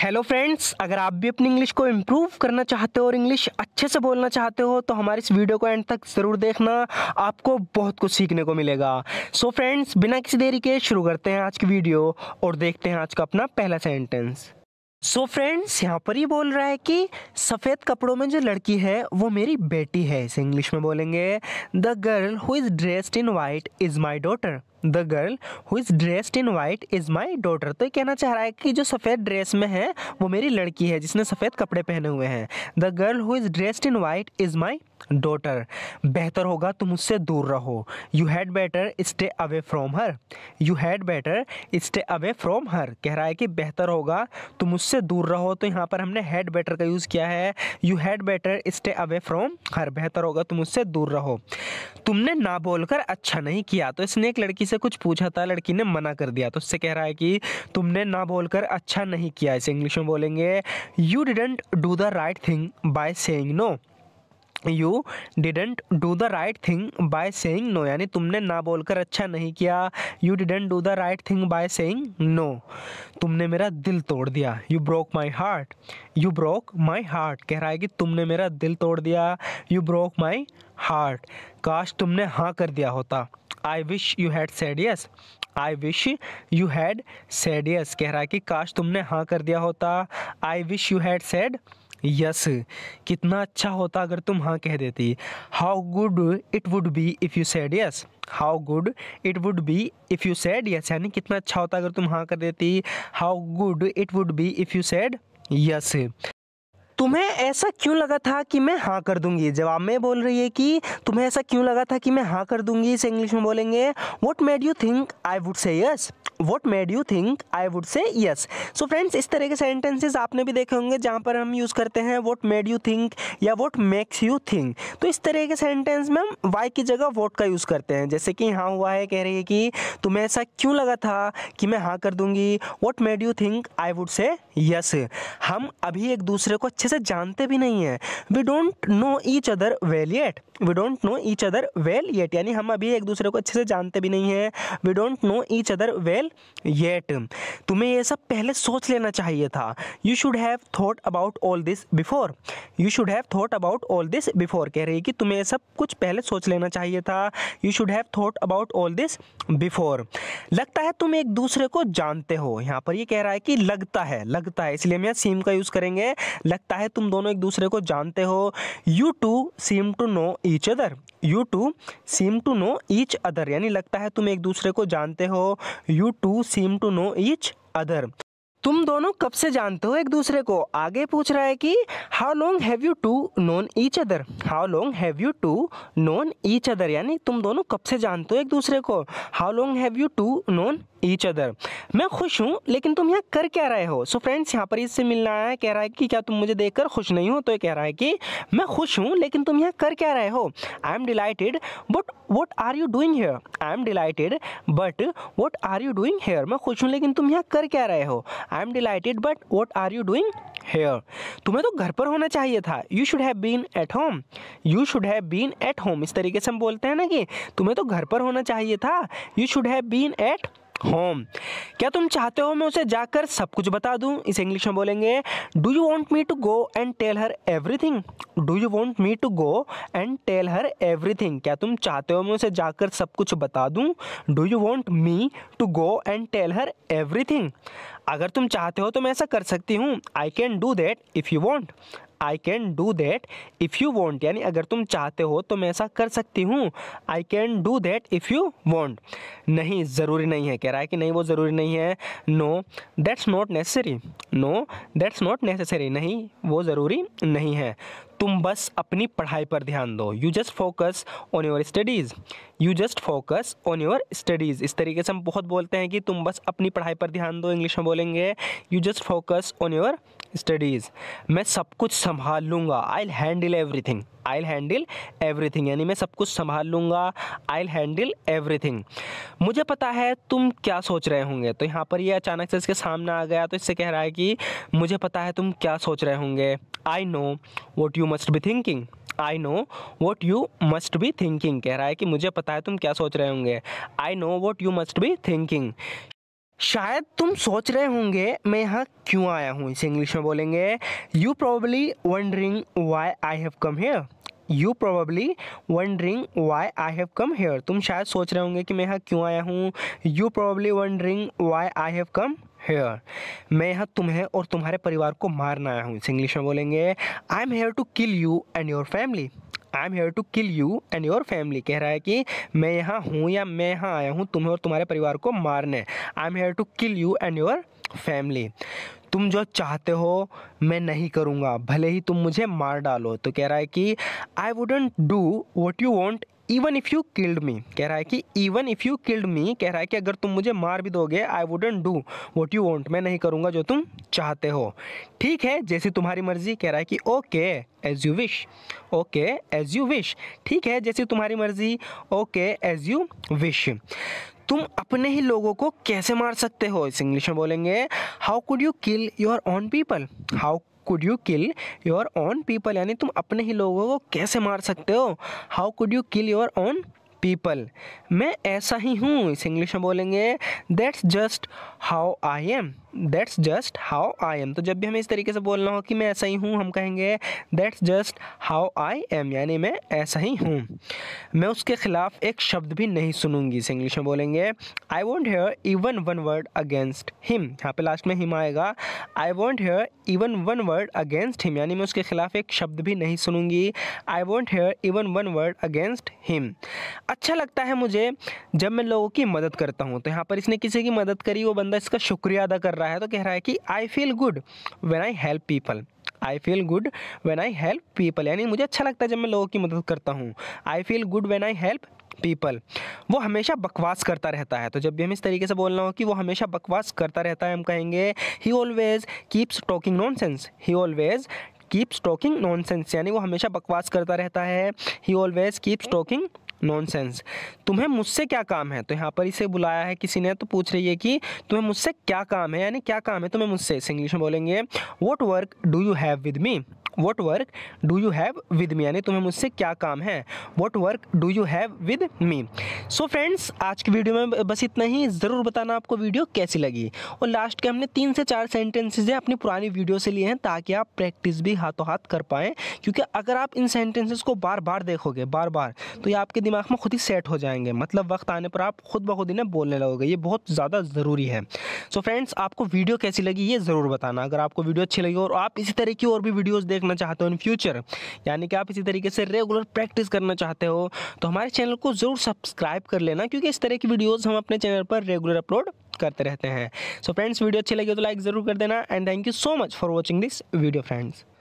hello friends अगर आप भी अपनी इंग्लिश को इम्प्रूव करना चाहते हो और इंग्लिश अच्छे से बोलना चाहते हो तो हमारे इस वीडियो को एंड तक ज़रूर देखना आपको बहुत कुछ सीखने को मिलेगा सो so फ्रेंड्स बिना किसी देरी के शुरू करते हैं आज की वीडियो और देखते हैं आज का अपना पहला सेंटेंस सो फ्रेंड्स यहाँ पर ही बोल रहा है कि सफ़ेद कपड़ों में जो लड़की है वो मेरी बेटी है इसे इंग्लिश में बोलेंगे the girl who is dressed in white is my daughter the girl who is dressed in white is my daughter तो ये कहना चाह रहा है कि जो सफ़ेद ड्रेस में है वो मेरी लड़की है जिसने सफ़ेद कपड़े पहने हुए हैं the girl who is dressed in white is my daughter बेहतर होगा तुम उससे दूर रहो you had better stay away from her you had better stay away from her कह रहा है कि बेहतर होगा तुम उससे दूर रहो तो यहाँ पर हमने हैड बेटर का यूज़ किया है you had better stay away from her बेहतर होगा तुम उससे दूर रहो तुमने ना बोलकर अच्छा नहीं किया तो इसने एक लड़की से कुछ पूछा था लड़की ने मना कर दिया तो उससे कह रहा है कि तुमने ना बोलकर अच्छा नहीं किया इसे इंग्लिश में बोलेंगे you didn't do the right thing by saying no you didn't do the right thing by saying no यानी तुमने ना बोलकर अच्छा नहीं किया you didn't do the right thing by saying no तुमने मेरा दिल तोड़ दिया you broke my heart you broke my heart कह रहा है कि तुमने मेरा दिल तोड़ दिया यू ब्रोक माई हार्ट काश तुमने हाँ कर दिया होता I wish you had said yes I wish you had said yes कह रहा है कि काश तुमने हाँ कर दिया होता I wish you had said yes कितना अच्छा होता अगर तुम हाँ कह देती how good it would be if you said yes how good it would be if you said yes यानी कितना अच्छा होता अगर तुम हाँ कर देती how good it would be if you said yes तुम्हें ऐसा क्यों लगा था कि मैं हाँ कर दूंगी जवाब में बोल रही है कि तुम्हें ऐसा क्यों लगा था कि मैं हाँ कर दूंगी इसे इंग्लिश में बोलेंगे what made you think I would say yes what made you think I would say yes so friends इस तरह के सेंटेंसेज आपने भी देखे होंगे जहाँ पर हम यूज़ करते हैं वॉट मेड यू थिंक या वॉट मेक्स यू थिंक तो इस तरह के सेंटेंस में हम वाई की जगह वॉट का यूज़ करते हैं जैसे कि हाँ हुआ है कह रही है कि तुम्हें ऐसा क्यों लगा था कि मैं हाँ कर दूंगी what made you think I would say yes हम अभी एक दूसरे को अच्छे से जानते भी नहीं हैं we don't know each other well yet we don't know each other well yet यानी हम अभी एक दूसरे को अच्छे से जानते भी नहीं हैं we don't know each other well yet तुम्हें ये सब पहले सोच लेना चाहिए था you should have thought about all this before you should have thought about all this before कह रही है कि तुम्हें ये सब कुछ पहले सोच लेना चाहिए था you should have thought about all this before लगता है तुम एक दूसरे को जानते हो यहाँ पर ये कह रहा है कि लगता है लगता है इसलिए हम यहाँ सीम का यूज़ करेंगे लगता है तुम दोनों एक दूसरे को जानते हो you two seem to know each other you two seem to know each other यानी लगता है तुम एक दूसरे को जानते हो you two seem to know each other तुम दोनों कब से जानते हो एक दूसरे को आगे पूछ रहा है कि how long have you two known each other how long have you two known each other यानी तुम दोनों कब से जानते हो एक दूसरे को how long have you two known each other मैं खुश हूँ लेकिन तुम यहाँ कर क्या रहे हो सो फ्रेंड्स यहाँ पर इससे मिलना आया कह रहा है कि क्या तुम मुझे कर खुश नहीं हो तो ये कह रहा है कि मैं खुश हूँ लेकिन तुम यहाँ कर क्या रहे हो I am delighted but what are you doing here I am delighted but what are you doing here मैं खुश हूँ लेकिन तुम यहाँ कर क्या रहे हो I am delighted but what are you doing here तुम्हें तो घर पर होना चाहिए था you should have been at home you should have been at home इस तरीके से हम बोलते हैं ना कि तुम्हें तो घर पर होना चाहिए था you should have been at home क्या तुम चाहते हो मैं उसे जाकर सब कुछ बता दूं इसे इंग्लिश में बोलेंगे do you want me to go and tell her everything do you want me to go and tell her everything क्या तुम चाहते हो मैं उसे जाकर सब कुछ बता दूं do you want me to go and tell her everything अगर तुम चाहते हो तो मैं ऐसा कर सकती हूँ I can do that if you want I can do that if you want यानी अगर तुम चाहते हो तो मैं ऐसा कर सकती हूँ I can do that if you want नहीं ज़रूरी नहीं है कह रहा है कि नहीं वो ज़रूरी नहीं है no that's not necessary no that's not necessary नहीं वो ज़रूरी नहीं है तुम बस अपनी पढ़ाई पर ध्यान दो you just focus on your studies you just focus on your studies इस तरीके से हम बहुत बोलते हैं कि तुम बस अपनी पढ़ाई पर ध्यान दो इंग्लिश में बोलेंगे you just focus on your studies मैं सब कुछ संभाल लूँगा I handle everything I handle everything यानी मैं सब कुछ संभाल लूँगा आई हैंडल एवरीथिंग मुझे पता है तुम क्या सोच रहे होंगे तो यहाँ पर ये अचानक से इसके सामने आ गया तो इससे कह रहा है कि मुझे पता है तुम क्या सोच रहे होंगे I know what you must be thinking I know what you must be thinking कह रहा है कि मुझे पता है तुम क्या सोच रहे होंगे I know what you must be thinking शायद तुम सोच रहे होंगे मैं यहाँ क्यों आया हूँ इसे इंग्लिश में बोलेंगे you probably wondering why I have come here you probably wondering why I have come here तुम शायद सोच रहे होंगे कि मैं यहाँ क्यों आया हूँ you probably wondering why I have come here मैं यहाँ तुम्हें और तुम्हारे परिवार को मारना आया हूँ इसे इंग्लिश में बोलेंगे I am here to kill you and your family I am here to kill you and your family कह रहा है कि मैं यहाँ हूँ या मैं यहाँ आया हूँ तुम्हें और तुम्हारे परिवार को मारने I am here to kill you and your family तुम जो चाहते हो मैं नहीं करूँगा भले ही तुम मुझे मार डालो तो कह रहा है कि I wouldn't do what you want even if you killed me कह रहा है कि even if you killed me कह रहा है कि अगर तुम मुझे मार भी दोगे I wouldn't do what you want मैं नहीं करूँगा जो तुम चाहते हो ठीक है जैसी तुम्हारी मर्जी कह रहा है कि okay as you wish okay as you wish ठीक है जैसी तुम्हारी मर्जी ओके एज यू विश तुम अपने ही लोगों को कैसे मार सकते हो इस इंग्लिश में बोलेंगे how could you kill your own people how could you kill your own people यानी तुम अपने ही लोगों को कैसे मार सकते हो how could you kill your own people मैं ऐसा ही हूँ इस इंग्लिश में बोलेंगे that's just how I am that's just how I am तो जब भी हमें इस तरीके से बोलना हो कि मैं ऐसा ही हूँ हम कहेंगे that's just how I am यानी मैं ऐसा ही हूँ मैं उसके खिलाफ एक शब्द भी नहीं सुनूंगी इसे इंग्लिश में बोलेंगे I won't hear even one word against him यहाँ पे लास्ट में हिम आएगा I won't hear even one word against him यानी मैं उसके खिलाफ एक शब्द भी नहीं सुनूंगी I won't hear even one word against him अच्छा लगता है मुझे जब मैं लोगों की मदद करता हूँ तो यहाँ पर इसने किसी की मदद करी वो बंदा इसका शुक्रिया अदा कर रहा है तो कह रहा है कि I feel good when I help people I feel good when I help people यानी मुझे अच्छा लगता है जब मैं लोगों की मदद करता हूँ I feel good when I help people वो हमेशा बकवास करता रहता है तो जब भी हम इस तरीके से बोलना हो कि वो हमेशा बकवास करता रहता है हम कहेंगे he always keeps talking nonsense he always keeps talking nonsense यानी वो हमेशा बकवास करता रहता है he always keeps talking nonsense तुम्हें मुझसे क्या काम है तो यहाँ पर इसे बुलाया है किसी ने तो पूछ रही है कि तुम्हें मुझसे क्या काम है यानी क्या काम है तुम्हें मुझसे इंग्लिश में बोलेंगे what work do you have with me what work do you have with me यानी तुम्हें मुझसे क्या काम है what work do you have with me so friends आज की वीडियो में बस इतना ही ज़रूर बताना आपको वीडियो कैसी लगी और लास्ट के हमने तीन से चार सेंटेंसेज अपनी पुरानी वीडियो से लिए हैं ताकि आप प्रैक्टिस भी हाथों हाथ कर पाएँ क्योंकि अगर आप इन सेंटेंसेज को बार बार देखोगे बार बार तो ये आपके दिमाग में खुद ही सेट हो जाएंगे मतलब वक्त आने पर आप खुद ब खुद इन्हें बोलने लगोगे ये बहुत ज़्यादा ज़रूरी है सो so फ्रेंड्स आपको वीडियो कैसी लगी ये ज़रूर बताना अगर आपको वीडियो अच्छी लगी और आप इसी तरह की और भी वीडियोज़ देखना चाहते हो इन फ्यूचर यानी कि आप इसी तरीके से रेगुलर प्रैक्टिस करना चाहते हो तो हमारे चैनल को ज़रूर सब्सक्राइब कर लेना क्योंकि इस तरह की वीडियोज़ हम अपने चैनल पर रेगुलर अपलोड करते रहते हैं सो फ्रेंड्स वीडियो अच्छी लगी तो लाइक ज़रूर कर देना and thank you so much for watching this video friends